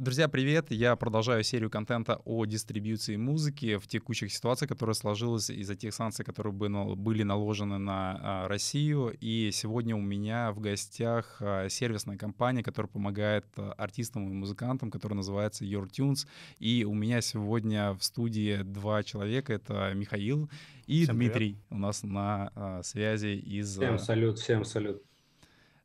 Друзья, привет! Я продолжаю серию контента о дистрибьюции музыки в текущих ситуациях, которая сложилась из-за тех санкций, которые были наложены на а, Россию. И сегодня у меня в гостях а, сервисная компания, которая помогает а, артистам и музыкантам, которая называется Your Tunes. И у меня сегодня в студии два человека. Это Михаил и Дмитрий. У нас на связи из... Всем салют, всем салют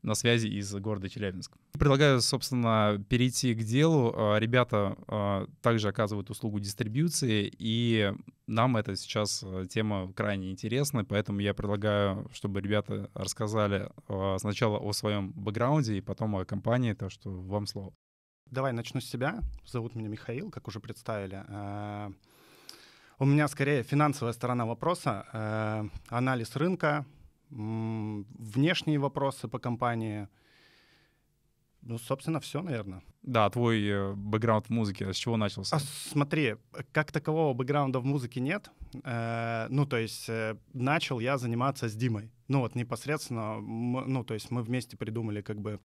на связи из города Челябинск. Предлагаю, собственно, перейти к делу. А, ребята а, также оказывают услугу дистрибьюции, и нам эта сейчас а, тема крайне интересна, поэтому я предлагаю, чтобы ребята рассказали сначала о своем бэкграунде и потом о компании, то, что вам слово. Давай начну с себя. Зовут меня Михаил, как уже представили. У меня скорее финансовая сторона вопроса, анализ рынка, внешние вопросы по компании. Ну, собственно, все, наверное. Да, твой э, бэкграунд в музыке, с чего начался? А, смотри, как такового бэкграунда в музыке нет. Э, ну, то есть э, начал я заниматься с Димой. Ну, вот непосредственно, мы, ну, то есть мы вместе придумали как бы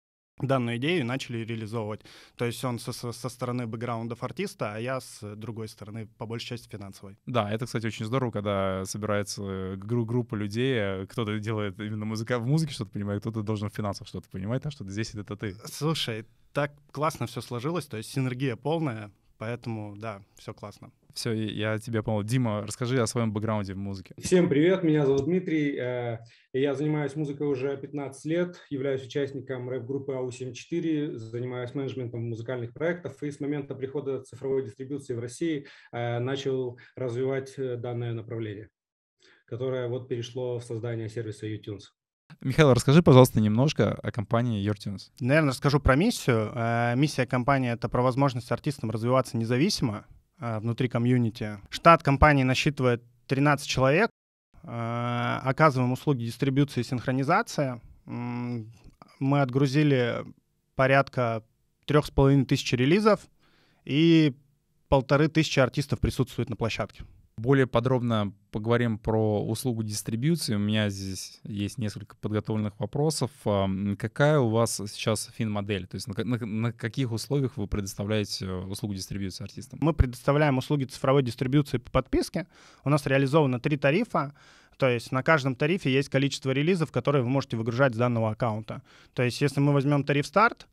данную идею и начали реализовывать. То есть он со, со стороны бэкграундов артиста, а я с другой стороны, по большей части, финансовой. Да, это, кстати, очень здорово, когда собирается э, группа людей, э, кто-то делает именно музыка, в музыке что-то понимает, кто-то должен в финансах что-то понимать, а что-то здесь это ты. Слушай, так классно все сложилось, то есть синергия полная, поэтому, да, все классно. Все, я тебя понял. Дима, расскажи о своем бэкграунде в музыке. Всем привет, меня зовут Дмитрий. Э, я занимаюсь музыкой уже 15 лет, являюсь участником рэп-группы АУ-74, занимаюсь менеджментом музыкальных проектов и с момента прихода цифровой дистрибуции в России э, начал развивать э, данное направление, которое вот перешло в создание сервиса iTunes. Михаил, расскажи, пожалуйста, немножко о компании YourTunes. Наверное, расскажу про миссию. Миссия компании — это про возможность артистам развиваться независимо, Э, внутри комьюнити. Штат компании насчитывает 13 человек. Э, оказываем услуги дистрибьюции и синхронизации. Мы отгрузили порядка трех с половиной тысяч релизов и полторы тысячи артистов присутствуют на площадке. Более подробно поговорим про услугу дистрибьюции. У меня здесь есть несколько подготовленных вопросов. Какая у вас сейчас фин-модель? То есть на, на, на каких условиях вы предоставляете э, услугу дистрибьюции артистам? Мы предоставляем услуги цифровой дистрибьюции по подписке. У нас реализовано три тарифа. То есть на каждом тарифе есть количество релизов, которые вы можете выгружать с данного аккаунта. То есть если мы возьмем тариф «Старт»,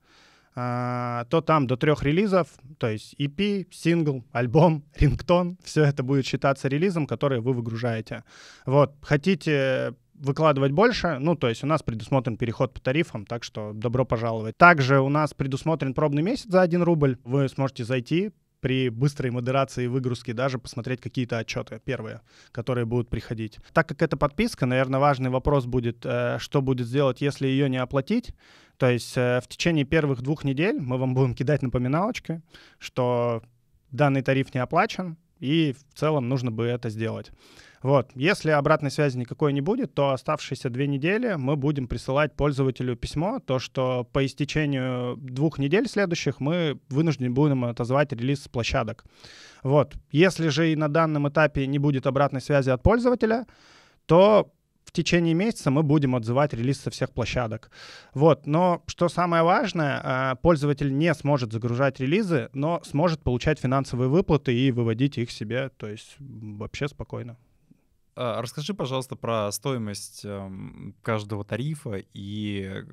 а, то там до трех релизов, то есть EP, сингл, альбом, рингтон, все это будет считаться релизом, который вы выгружаете. Вот, хотите выкладывать больше, ну, то есть у нас предусмотрен переход по тарифам, так что добро пожаловать. Также у нас предусмотрен пробный месяц за 1 рубль. Вы сможете зайти, при быстрой модерации и выгрузке даже посмотреть какие-то отчеты первые, которые будут приходить. Так как это подписка, наверное, важный вопрос будет, э, что будет сделать, если ее не оплатить. То есть э, в течение первых двух недель мы вам будем кидать напоминалочки, что данный тариф не оплачен, и в целом нужно бы это сделать. Вот. Если обратной связи никакой не будет, то оставшиеся две недели мы будем присылать пользователю письмо, то, что по истечению двух недель следующих мы вынуждены будем отозвать релиз с площадок. Вот. Если же и на данном этапе не будет обратной связи от пользователя, то в течение месяца мы будем отзывать релиз со всех площадок. Вот, но что самое важное, а, пользователь не сможет загружать релизы, но сможет получать финансовые выплаты и выводить их себе, то есть вообще спокойно. А, расскажи, пожалуйста, про стоимость эм, каждого тарифа и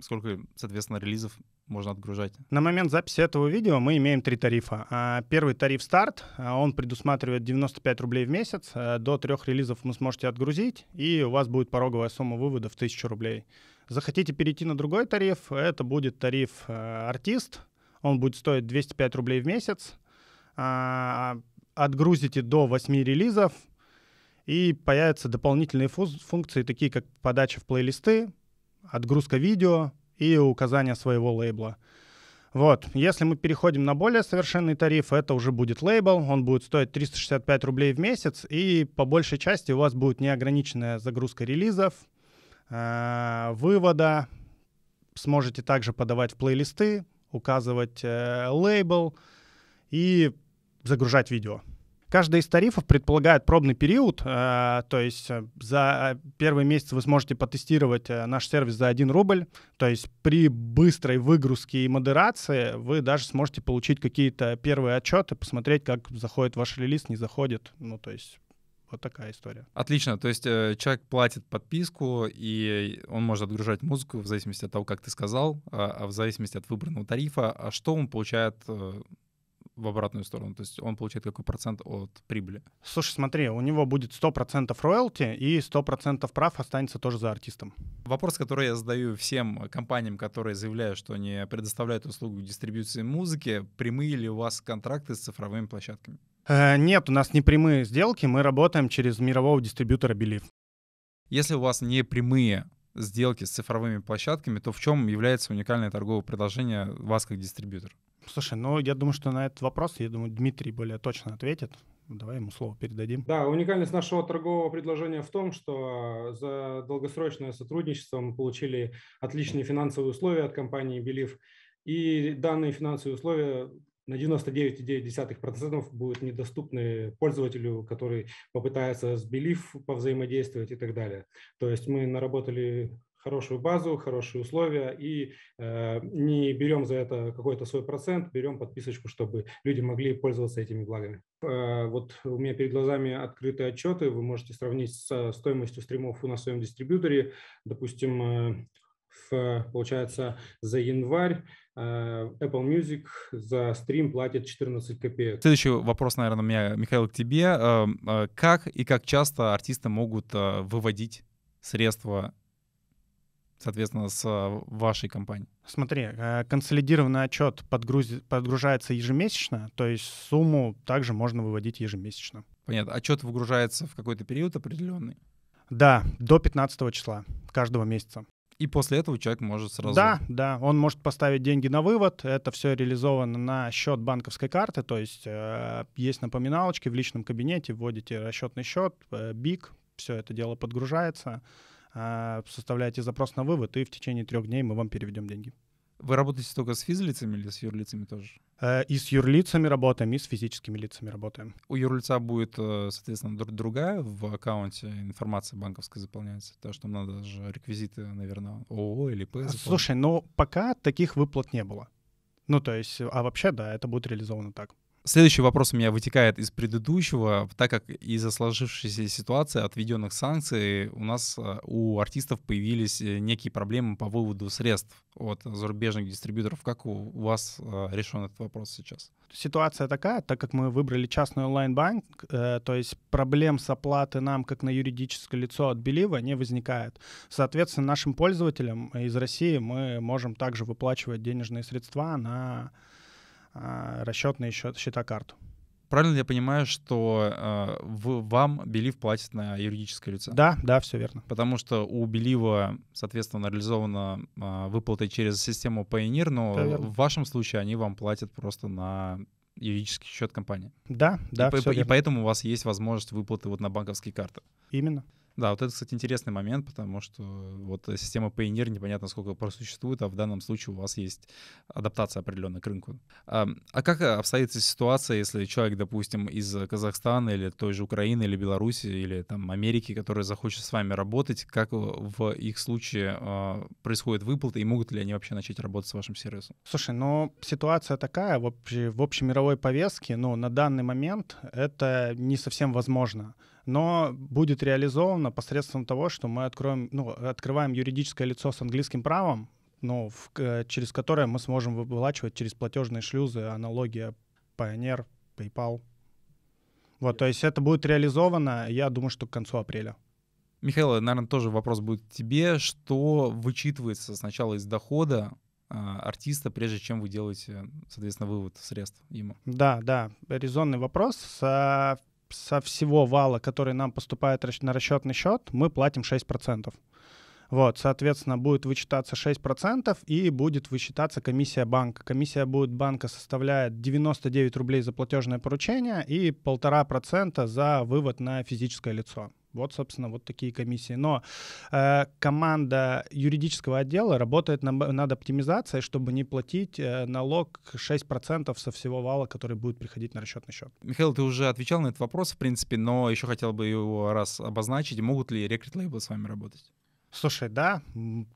сколько, соответственно, релизов можно отгружать? На момент записи этого видео мы имеем три тарифа. А, первый тариф «Старт», а, он предусматривает 95 рублей в месяц. До трех релизов вы сможете отгрузить, и у вас будет пороговая сумма вывода в 1000 рублей. Захотите перейти на другой тариф, это будет тариф э, «Артист». Он будет стоить 205 рублей в месяц. Отгрузите до 8 релизов — и появятся дополнительные функции, такие как подача в плейлисты, отгрузка видео и указание своего лейбла. Вот. Если мы переходим на более совершенный тариф, это уже будет лейбл, он будет стоить 365 рублей в месяц, и по большей части у вас будет неограниченная загрузка релизов, э, вывода, сможете также подавать в плейлисты, указывать э, лейбл и загружать видео. Каждый из тарифов предполагает пробный период, э, то есть э, за э, первый месяц вы сможете потестировать наш сервис за 1 рубль, то есть при быстрой выгрузке и модерации вы даже сможете получить какие-то первые отчеты, посмотреть, как заходит ваш релиз, не заходит, ну то есть вот такая история. Отлично. То есть э, человек платит подписку, и он может отгружать музыку в зависимости от того, как ты сказал, а, а в зависимости от выбранного тарифа. А что он получает э, в обратную сторону? То есть он получает какой процент от прибыли? Слушай, смотри, у него будет 100% роялти и 100% прав останется тоже за артистом. Вопрос, который я задаю всем компаниям, которые заявляют, что они предоставляют услугу дистрибьюции музыки, прямые ли у вас контракты с цифровыми площадками? Э, нет, у нас не прямые сделки, мы работаем через мирового дистрибьютора Belief. Если у вас не прямые сделки с цифровыми площадками, то в чем является уникальное торговое предложение вас как дистрибьютора? Слушай, ну я думаю, что на этот вопрос, я думаю, Дмитрий более точно ответит. Давай ему слово передадим. Да, уникальность нашего торгового предложения в том, что за долгосрочное сотрудничество мы получили отличные финансовые условия от компании Belief. И данные финансовые условия на 99,9% будут недоступны пользователю, который попытается с Belief повзаимодействовать и так далее. То есть мы наработали хорошую базу, хорошие условия и э, не берем за это какой-то свой процент, берем подписочку, чтобы люди могли пользоваться этими благами. Э, вот у меня перед глазами открытые отчеты, вы можете сравнить с стоимостью стримов у нас в своем дистрибьюторе. Допустим, э, в, получается, за январь э, Apple Music за стрим платит 14 копеек. Следующий вопрос, наверное, у меня, Михаил, к тебе. Эм, э, как и как часто артисты могут выводить средства соответственно, с а, вашей компанией? Смотри, э, консолидированный отчет подгруз... подгружается ежемесячно, то есть сумму также можно выводить ежемесячно. Понятно. Отчет выгружается в какой-то период определенный? Да, до 15 числа каждого месяца. И после этого человек может сразу... Да, да, он может поставить деньги на вывод, это все реализовано на счет банковской карты, то есть э, есть напоминалочки в личном кабинете, вводите расчетный счет, э, БИК, все это дело подгружается, а, составляете запрос на вывод, и в течение трех дней мы вам переведем деньги. Вы работаете только с физлицами или с юрлицами тоже? Э, и с юрлицами работаем, и с физическими лицами работаем. У юрлица будет, э, соответственно, другая в аккаунте информация банковская заполняется, то что надо же реквизиты, наверное, ООО или П. А, Заполнять. Слушай, но пока таких выплат не было. Ну, то есть, а вообще, да, это будет реализовано так. Следующий вопрос у меня вытекает из предыдущего, так как из-за сложившейся ситуации от введенных санкций у нас э, у артистов появились э, некие проблемы по выводу средств от зарубежных дистрибьюторов. Как у вас э, решен этот вопрос сейчас? Ситуация такая, так как мы выбрали частный онлайн-банк, э, то есть проблем с оплаты нам, как на юридическое лицо от Белива, не возникает. Соответственно, нашим пользователям из России мы можем также выплачивать денежные средства на а, расчетные счета карту. Правильно я понимаю, что э, в, вам Белив платит на юридическое лицо? Да, да, все верно. Потому что у Белива, соответственно, реализована э, выплата через систему Payoneer, но в вашем случае они вам платят просто на юридический счет компании. Да, да, и, все и, верно. и поэтому у вас есть возможность выплаты вот на банковские карты. Именно. Да, вот это, кстати, интересный момент, потому что э, вот э, система Payoneer непонятно сколько просуществует, а в данном случае у вас есть адаптация определенная к рынку. А, а как э, обстоит ситуация, если человек, допустим, из Казахстана или той же Украины или Беларуси или там Америки, который захочет с вами работать, как в их случае а, происходит выплаты и могут ли они вообще начать работать с вашим сервисом? Слушай, ну ситуация такая в, общ, в общемировой повестке, но ну, на данный момент это не совсем возможно но будет реализовано посредством того, что мы откроем, ну, открываем юридическое лицо с английским правом, ну, в, э, через которое мы сможем выплачивать через платежные шлюзы, аналогия Pioneer, PayPal. Вот, то есть это будет реализовано, я думаю, что к концу апреля. Михаил, э, наверное, тоже вопрос будет тебе. Что вычитывается сначала из дохода а, артиста, прежде чем вы делаете, соответственно, вывод средств ему? Да, да, резонный вопрос. Э, со всего вала, который нам поступает на расчетный счет, мы платим 6%. Вот, соответственно, будет вычитаться 6% и будет вычитаться комиссия банка. Комиссия будет банка составляет 99 рублей за платежное поручение и 1,5% за вывод на физическое лицо. Вот, собственно, вот такие комиссии. Но э, команда юридического отдела работает на, над оптимизацией, чтобы не платить э, налог 6% со всего вала, который будет приходить на расчетный счет. Михаил, ты уже отвечал на этот вопрос, в принципе, но еще хотел бы его раз обозначить. Могут ли рекрут-лейблы с вами работать? Слушай, да,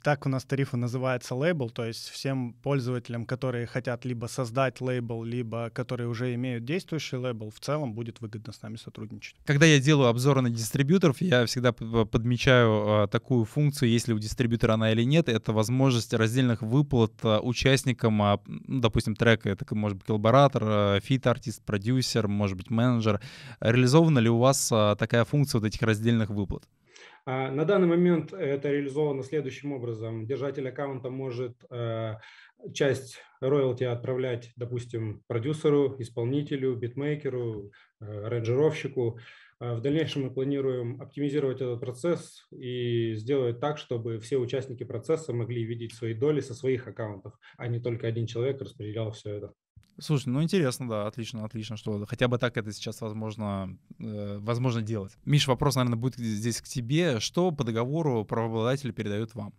так у нас тарифы называется лейбл, то есть всем пользователям, которые хотят либо создать лейбл, либо которые уже имеют действующий лейбл, в целом будет выгодно с нами сотрудничать. Когда я делаю обзоры на дистрибьюторов, я всегда подмечаю а, такую функцию, если у дистрибьютора она или нет, это возможность раздельных выплат а, участникам, а, ну, допустим, трека, это может быть коллаборатор, фит-артист, продюсер, может быть менеджер. Реализована ли у вас такая функция вот этих раздельных выплат? А, на данный момент это реализовано следующим образом. Держатель аккаунта может э, часть роялти отправлять, допустим, продюсеру, исполнителю, битмейкеру, э, аранжировщику. А в дальнейшем мы планируем оптимизировать этот процесс и сделать так, чтобы все участники процесса могли видеть свои доли со своих аккаунтов, а не только один человек распределял все это. Слушай, ну интересно, да, отлично, отлично, что хотя бы так это сейчас возможно, э, возможно делать. Миш, вопрос, наверное, будет здесь к тебе. Что по договору правообладатель передает вам?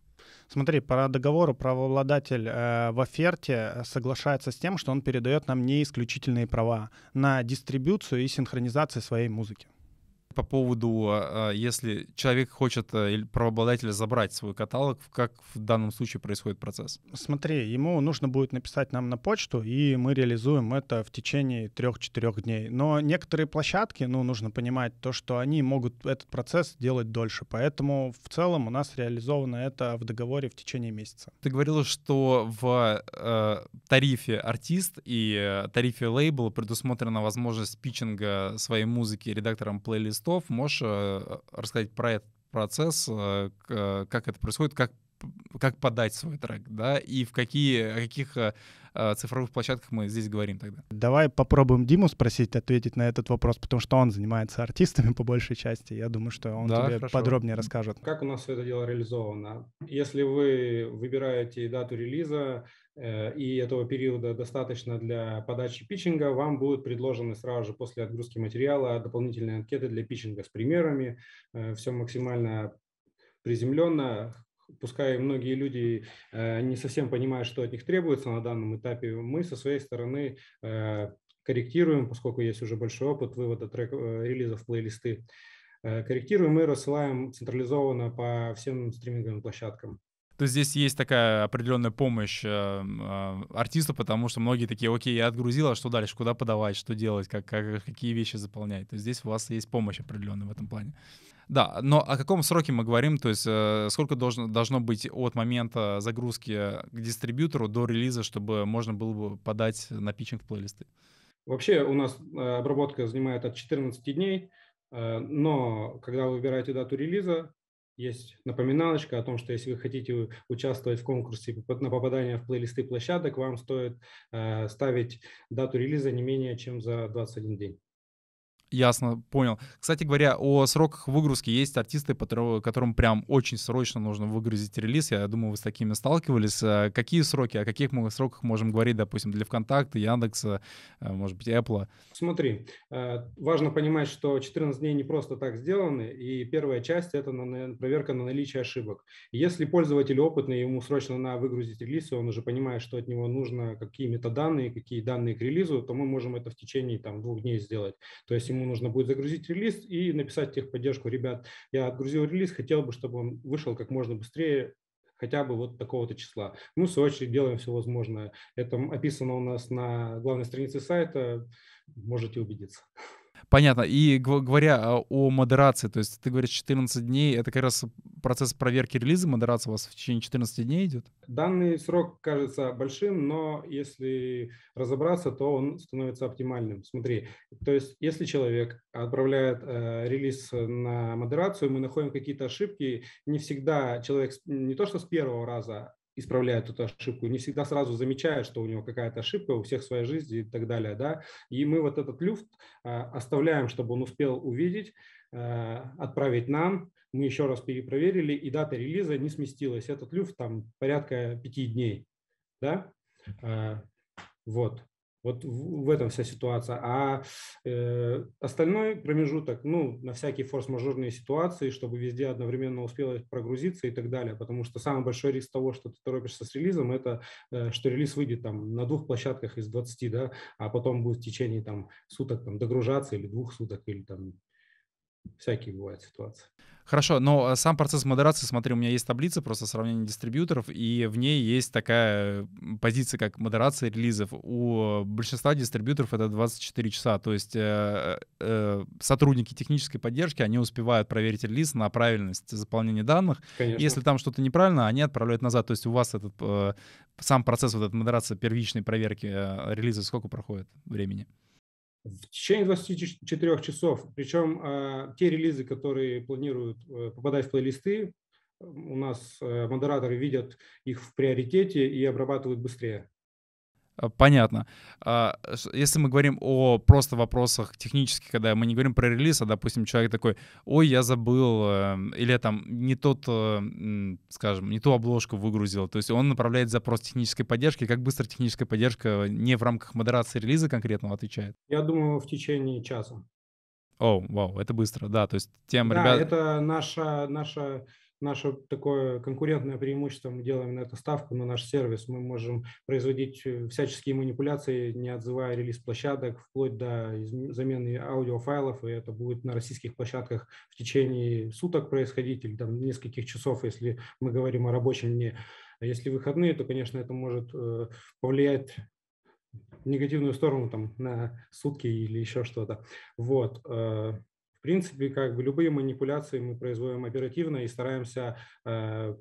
Смотри, по договору правообладатель э, в оферте э, соглашается с тем, что он передает нам не исключительные права на дистрибуцию и синхронизацию своей музыки по поводу, а, если человек хочет а, или правообладатель забрать свой каталог, как в данном случае происходит процесс? Смотри, ему нужно будет написать нам на почту, и мы реализуем это в течение трех-четырех дней. Но некоторые площадки, ну, нужно понимать то, что они могут этот процесс делать дольше. Поэтому в целом у нас реализовано это в договоре в течение месяца. Ты говорила, что в э, тарифе артист и тарифе лейбл предусмотрена возможность питчинга своей музыки редактором плейлиста листов. Можешь э, рассказать про этот процесс, э, э, как это происходит, как как подать свой трек, да, и в какие, о каких цифровых площадках мы здесь говорим тогда. Давай попробуем Диму спросить, ответить на этот вопрос, потому что он занимается артистами по большей части. Я думаю, что он да, тебе хорошо. подробнее расскажет. Как у нас все это дело реализовано? Если вы выбираете дату релиза, Э, и этого периода достаточно для подачи питчинга, вам будут предложены сразу же после отгрузки материала дополнительные анкеты для питчинга с примерами. Э, Все максимально приземленно, пускай многие люди э, не совсем понимают, что от них требуется на данном этапе, мы со своей стороны корректируем, поскольку есть уже большой опыт вывода трек релизов плейлисты, корректируем и рассылаем централизованно по всем стриминговым площадкам. То здесь есть такая определенная помощь э, э, артисту, потому что многие такие, окей, я отгрузил, а что дальше, куда подавать, что делать, как, как, какие вещи заполнять. То есть здесь у вас есть помощь определенная в этом плане. Да, но о каком сроке мы говорим, то есть э, сколько должно, должно быть от момента загрузки к дистрибьютору до релиза, чтобы можно было бы подать на питчинг плейлисты? Вообще у нас э, обработка занимает от 14 дней, э, но когда вы выбираете дату релиза, есть напоминалочка о том, что если вы хотите участвовать в конкурсе на попадание в плейлисты площадок, вам стоит э, ставить дату релиза не менее чем за 21 день. Ясно, понял. Кстати говоря, о сроках выгрузки есть артисты, которым прям очень срочно нужно выгрузить релиз. Я думаю, вы с такими сталкивались. Э, какие сроки, о каких мы сроках можем говорить, допустим, для ВКонтакта, Яндекса, э, может быть, Apple? Смотри, э, важно понимать, что 14 дней не просто так сделаны, и первая часть — это проверка на наличие ошибок. Если пользователь опытный, ему срочно надо выгрузить релиз, и он уже понимает, что от него нужно какие метаданные, какие данные к релизу, то мы можем это в течение там, двух дней сделать. То есть ему ему нужно будет загрузить релиз и написать техподдержку, ребят, я отгрузил релиз, хотел бы, чтобы он вышел как можно быстрее, хотя бы вот такого-то числа. Мы, ну, в свою очередь, делаем все возможное. Это описано у нас на главной странице сайта, можете убедиться. Понятно. И говоря а, о модерации, то есть ты говоришь 14 дней, это как раз процесс проверки релиза, модерация у вас в течение 14 дней идет? Данный срок кажется большим, но если разобраться, то он становится оптимальным. Смотри, то есть если человек отправляет э, релиз на модерацию, мы находим какие-то ошибки, не всегда человек не то что с первого раза, исправляют эту ошибку. Не всегда сразу замечают, что у него какая-то ошибка, у всех своя жизнь и так далее. Да? И мы вот этот люфт а, оставляем, чтобы он успел увидеть, а, отправить нам. Мы еще раз перепроверили, и дата релиза не сместилась. Этот люфт там порядка пяти дней. Да? А, вот. Вот в этом вся ситуация. А э, остальной промежуток, ну, на всякие форс-мажорные ситуации, чтобы везде одновременно успело прогрузиться и так далее. Потому что самый большой риск того, что ты торопишься с релизом, это э, что релиз выйдет там на двух площадках из 20, да, а потом будет в течение там суток там догружаться или двух суток или там всякие бывают ситуации. Хорошо, но э, сам процесс модерации, смотри, у меня есть таблица просто сравнения дистрибьюторов, и в ней есть такая позиция, как модерация релизов. У большинства дистрибьюторов это 24 часа, то есть э, э, сотрудники технической поддержки, они успевают проверить релиз на правильность заполнения данных. Конечно. Если там что-то неправильно, они отправляют назад. То есть у вас этот э, сам процесс вот этот модерации первичной проверки э, релиза сколько проходит времени? в течение 24 часов, причем э, те релизы, которые планируют э, попадать в плейлисты, э, у нас модераторы видят их в приоритете и обрабатывают быстрее. Э, понятно. А, если мы говорим о просто вопросах технических, когда мы не говорим про релиз, а, допустим, человек такой, ой, я забыл, эм, или там не тот, эм, скажем, не ту обложку выгрузил, то есть он направляет запрос технической поддержки, как быстро техническая поддержка не в рамках модерации релиза конкретного отвечает? Я думаю, в течение часа. О, вау, это быстро, да, то есть тем, да, ребят... это наша, наша наше такое конкурентное преимущество, мы делаем на это ставку, на наш сервис. Мы можем производить э, всяческие манипуляции, не отзывая релиз площадок, вплоть до замены аудиофайлов, и это будет на российских площадках в течение суток происходить или там нескольких часов, если мы говорим о рабочем дне. А если выходные, то, конечно, это может э, повлиять негативную сторону там на сутки или еще что-то. Вот. Э, в принципе, как бы любые манипуляции мы производим оперативно и стараемся э,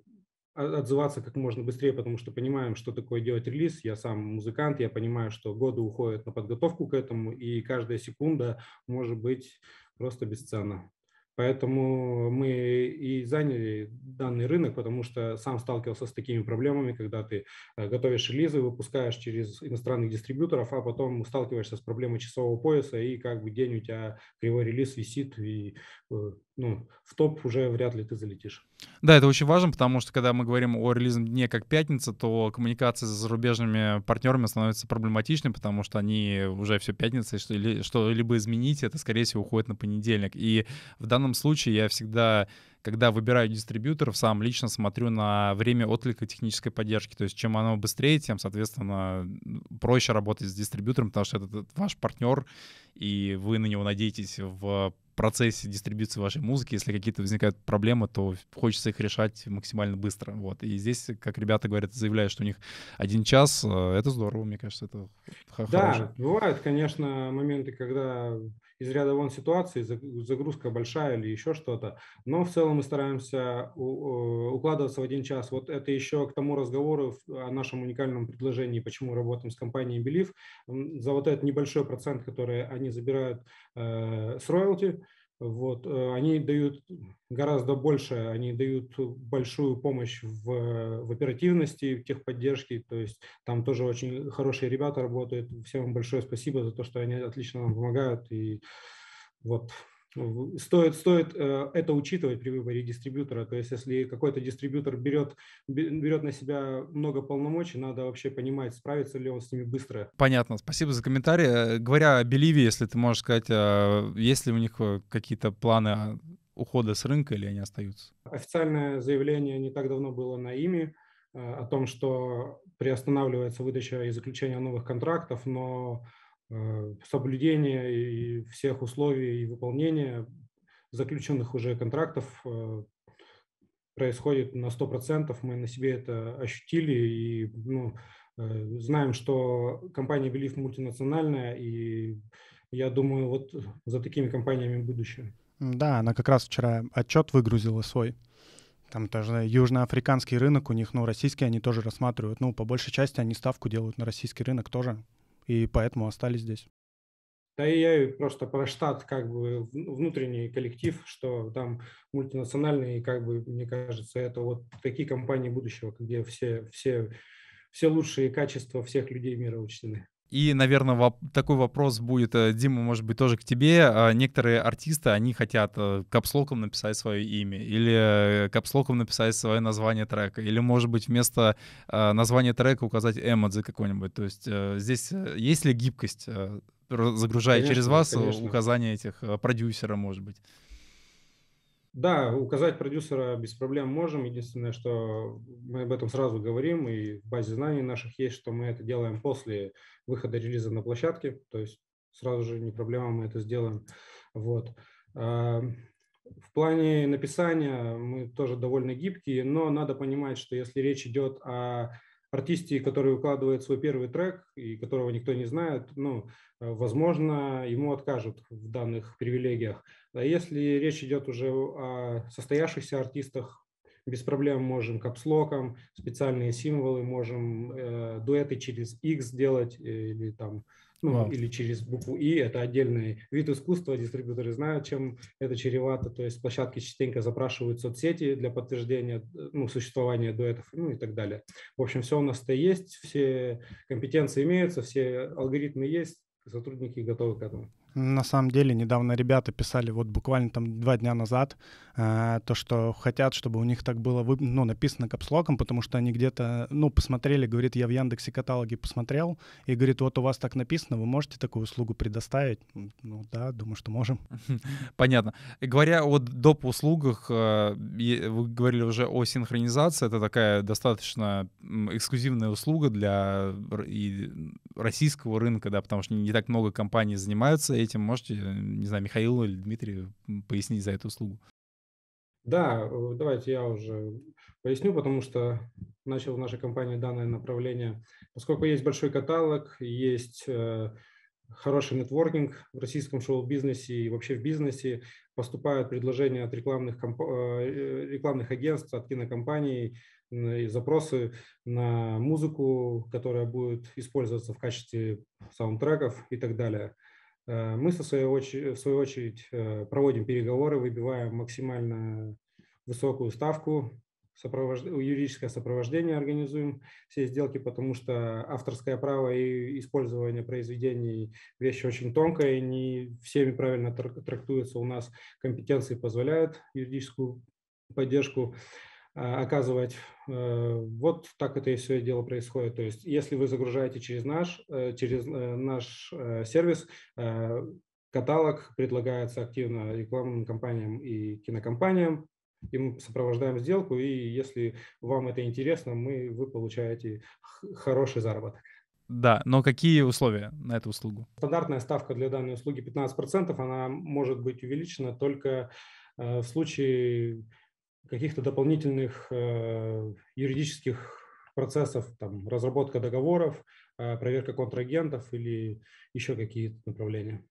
отзываться как можно быстрее, потому что понимаем, что такое делать релиз. Я сам музыкант, я понимаю, что годы уходят на подготовку к этому, и каждая секунда может быть просто бесценна. Поэтому мы и заняли данный рынок, потому что сам сталкивался с такими проблемами, когда ты э, готовишь релизы, выпускаешь через иностранных дистрибьюторов, а потом сталкиваешься с проблемой часового пояса, и как бы день у тебя кривой релиз висит, и Э, ну, в топ уже вряд ли ты залетишь. Да, это очень важно, потому что когда мы говорим о релизном дне как пятница, то коммуникация с зарубежными партнерами становится проблематичной, потому что они уже все пятница, и что, либо изменить, это, скорее всего, уходит на понедельник. И в данном случае я всегда когда выбираю дистрибьюторов, сам лично смотрю на время отклика технической поддержки. То есть чем оно быстрее, тем, соответственно, проще работать с дистрибьютором, потому что это, это ваш партнер, и вы на него надеетесь в процессе дистрибьюции вашей музыки, если какие-то возникают проблемы, то хочется их решать максимально быстро. Вот. И здесь, как ребята говорят, заявляют, что у них один час, э, это здорово, мне кажется, это хорошо. Да, бывают, конечно, моменты, когда из ряда вон ситуаций загрузка большая или еще что-то. Но в целом мы стараемся э, укладываться в один час. Вот это еще к тому разговору о нашем уникальном предложении, почему работаем с компанией Belief. За вот этот небольшой процент, который они забирают э, с роялти, вот, э, они дают гораздо больше, они дают большую помощь в, в оперативности, в техподдержке, то есть там тоже очень хорошие ребята работают. Всем большое спасибо за то, что они отлично нам помогают. И вот Стоит, стоит э, это учитывать при выборе дистрибьютора. То есть, если какой-то дистрибьютор берет, берет на себя много полномочий, надо вообще понимать, справится ли он с ними быстро. Понятно. Спасибо за комментарий. Э, говоря о Беливе, если ты можешь сказать, э, есть ли у них какие-то планы а, ухода с рынка или они остаются? Официальное заявление не так давно было на ими о том, что приостанавливается выдача и заключение новых контрактов, но Э, соблюдения и всех условий и выполнения заключенных уже контрактов э, происходит на 100%. Мы на себе это ощутили и ну, э, знаем, что компания Belief мультинациональная, и я думаю, вот за такими компаниями будущее. Да, она как раз вчера отчет выгрузила свой. Там тоже южноафриканский рынок у них, ну, российский они тоже рассматривают. Ну, по большей части они ставку делают на российский рынок тоже, и поэтому остались здесь. Да и я просто про штат, как бы внутренний коллектив, что там мультинациональные, как бы, мне кажется, это вот такие компании будущего, где все, все, все лучшие качества всех людей мира учтены. И, наверное, воп- такой вопрос будет, э, Дима, может быть, тоже к тебе. А, некоторые артисты, они хотят э, капслоком написать свое имя, или э, капслоком написать свое название трека, или, может быть, вместо названия трека указать эмодзи какой-нибудь. То есть здесь есть ли гибкость, загружая конечно, через вас конечно. указания этих продюсера, может быть? Да, указать продюсера без проблем можем. Единственное, что мы об этом сразу говорим, и в базе знаний наших есть, что мы это делаем после выхода релиза на площадке. То есть сразу же не проблема, мы это сделаем. Вот. А, в плане написания мы тоже довольно гибкие, но надо понимать, что если речь идет о артисте, который выкладывает свой первый трек и которого никто не знает, ну, возможно, ему откажут в данных привилегиях. А если речь идет уже о состоявшихся артистах, без проблем можем капслоком, специальные символы можем, э, дуэты через X делать э, или там ну, wow. или через букву «и», это отдельный вид искусства, дистрибьюторы знают, чем это чревато, то есть площадки частенько запрашивают соцсети для подтверждения ну, существования дуэтов, ну и так далее. В общем, все у нас-то есть, все компетенции имеются, все алгоритмы есть, сотрудники готовы к этому. На самом деле, недавно ребята писали, вот буквально там два дня назад, а, то, что хотят, чтобы у них так было ну, написано капслоком, потому что они где-то, ну, посмотрели, говорит, я в Яндексе каталоге посмотрел, и говорит, вот у вас так написано, вы можете такую услугу предоставить? Ну да, думаю, что можем. Понятно. Говоря о доп. услугах, а, вы говорили уже о синхронизации, это такая достаточно эксклюзивная услуга для российского рынка, да, потому что не так много компаний занимаются этим. Можете, не знаю, Михаил или Дмитрий, пояснить за эту услугу? Да, э, давайте я уже поясню, потому что начал в нашей компании данное направление. Поскольку есть большой каталог, есть э, хороший нетворкинг в российском шоу-бизнесе и вообще в бизнесе, поступают предложения от рекламных, комп... Э, рекламных агентств, от кинокомпаний, и запросы на музыку, которая будет использоваться в качестве саундтреков и так далее. Э, мы, со своей очередь, в свою очередь, э, проводим переговоры, выбиваем максимально высокую ставку, сопровож... юридическое сопровождение организуем все сделки, потому что авторское право и использование произведений – вещи очень тонкая, не всеми правильно трактуется. У нас компетенции позволяют юридическую поддержку а, оказывать. Э, вот так это и все дело происходит. То есть, если вы загружаете через наш, э, через э, наш сервис, каталог предлагается активно рекламным компаниям и кинокомпаниям, и мы сопровождаем сделку, и если вам это интересно, мы, вы получаете хороший заработок. Да, но какие условия на эту услугу? Стандартная ставка для данной услуги 15%, она может быть увеличена только в случае каких-то дополнительных э, юридических процессов, там, разработка договоров, э, проверка контрагентов или еще какие-то направления.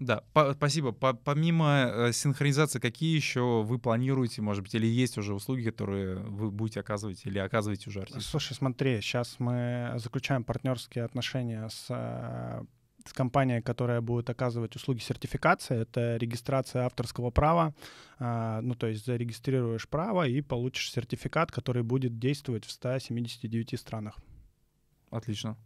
Да, по спасибо. По помимо э, синхронизации, какие еще вы планируете, может быть, или есть уже услуги, которые вы будете оказывать или оказываете уже артистам? Слушай, смотри, сейчас мы заключаем партнерские отношения с компания, которая будет оказывать услуги сертификации, это регистрация авторского права. А, ну, то есть зарегистрируешь право и получишь сертификат, который будет действовать в 179 странах. Отлично.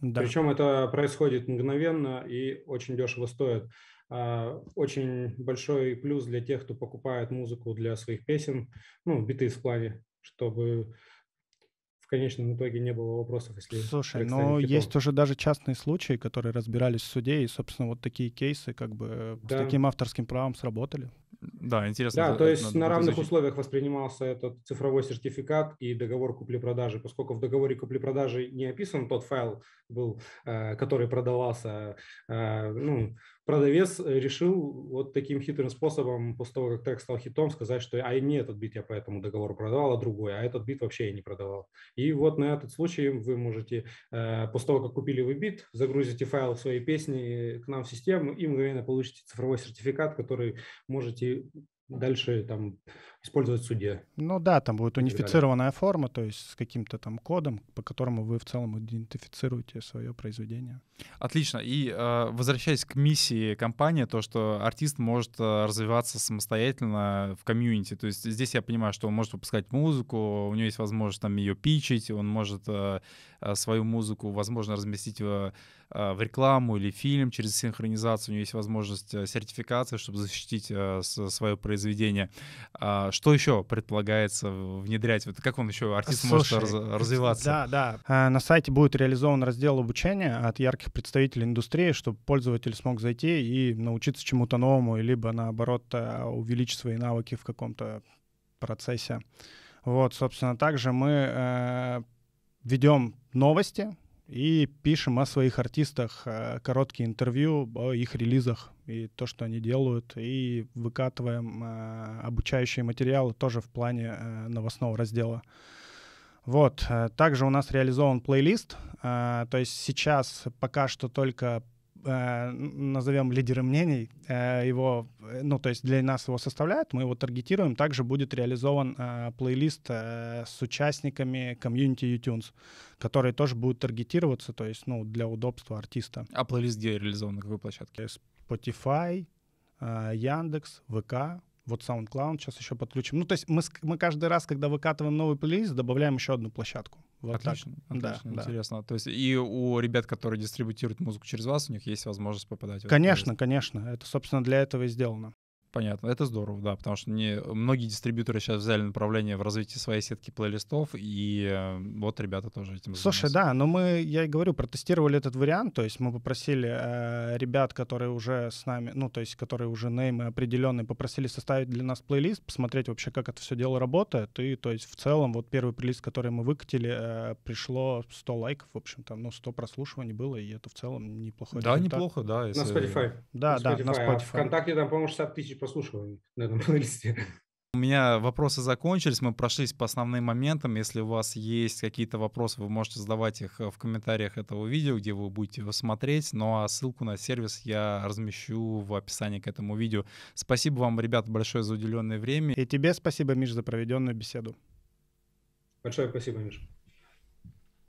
Да. Причем это происходит мгновенно и очень дешево стоит. А, очень большой плюс для тех, кто покупает музыку для своих песен, ну, биты в плане, чтобы конечном итоге не было вопросов, если... Слушай, но есть типа уже даже частные случаи, которые разбирались в суде, и, собственно, вот такие кейсы как бы да. с таким авторским правом сработали. Да, интересно. Да, то есть на равных изучить. условиях воспринимался этот цифровой сертификат и договор купли-продажи, поскольку в договоре купли-продажи не описан тот файл был, э, который продавался, э, ну, продавец э, решил вот таким хитрым способом, после того, как трек стал хитом, сказать, что а не этот бит я по этому договору продавал, а другой, а этот бит вообще я не продавал. И вот на этот случай вы можете, э, после того, как купили вы бит, загрузите файл своей песни к нам в систему и мгновенно получите цифровой сертификат, который можете дальше там использовать в суде. Ну да, там будет унифицированная форма, то есть с каким-то там кодом, по которому вы в целом идентифицируете свое произведение. Отлично. И э, возвращаясь к миссии компании, то, что артист может э, развиваться самостоятельно в комьюнити. То есть здесь я понимаю, что он может выпускать музыку, у него есть возможность там ее пичить, он может э, Э, свою музыку, возможно, разместить в, э, в рекламу или фильм через синхронизацию. У него есть возможность э, сертификации, чтобы защитить свое произведение. А, что еще предполагается внедрять? как он еще, артист, Слушай, может развиваться? Да, да. На сайте будет реализован раздел обучения от ярких представителей индустрии, чтобы пользователь смог зайти и научиться чему-то новому, либо, наоборот, увеличить свои навыки в каком-то процессе. Вот, собственно, также мы э, ведем новости и пишем о своих артистах, э, короткие интервью, о их релизах и то, что они делают, и выкатываем э, обучающие материалы тоже в плане э, новостного раздела. Вот. Также у нас реализован плейлист. То есть сейчас пока что только Э, назовем лидеры мнений, э, его, э, ну, то есть для нас его составляют, мы его таргетируем, также будет реализован плейлист с участниками комьюнити iTunes, которые тоже будут таргетироваться, то есть, ну, для удобства артиста. А плейлист где реализован, на какой площадке? Spotify, Яндекс, ВК, вот SoundCloud сейчас еще подключим. Ну, то есть мы, мы каждый раз, когда выкатываем новый плейлист, добавляем еще одну площадку. Отлично, а так, отлично, да, интересно. Да. То есть и у ребят, которые дистрибутируют музыку через вас, у них есть возможность попадать. Конечно, в конечно, это собственно для этого и сделано. Понятно, это здорово, да, потому что не, многие дистрибьюторы сейчас взяли направление в развитии своей сетки плейлистов, и э, вот ребята тоже этим занимаются. Слушай, да, но мы, я и говорю, протестировали этот вариант, то есть мы попросили э, ребят, которые уже с нами, ну, то есть которые уже неймы определенные, попросили составить для нас плейлист, посмотреть вообще, как это все дело работает, и, то есть, в целом, вот первый плейлист, который мы выкатили, э, пришло 100 лайков, в общем, там, ну, 100 прослушиваний было, и это в целом неплохой Да, результат. неплохо, да. Если... На Spotify. Да, на да, Spotify. на Spotify. А ВКонтакте там, по-моему, 60 тысяч тысяч прослушиваний на этом плейлисте. У меня вопросы закончились, мы прошлись по основным моментам. Если у вас есть какие-то вопросы, вы можете задавать их э, в комментариях этого видео, где вы будете его смотреть. Ну а ссылку на сервис я размещу в описании к этому видео. Спасибо вам, ребята, большое за уделенное время. И тебе спасибо, Миш, за проведенную беседу. Большое спасибо, Миш.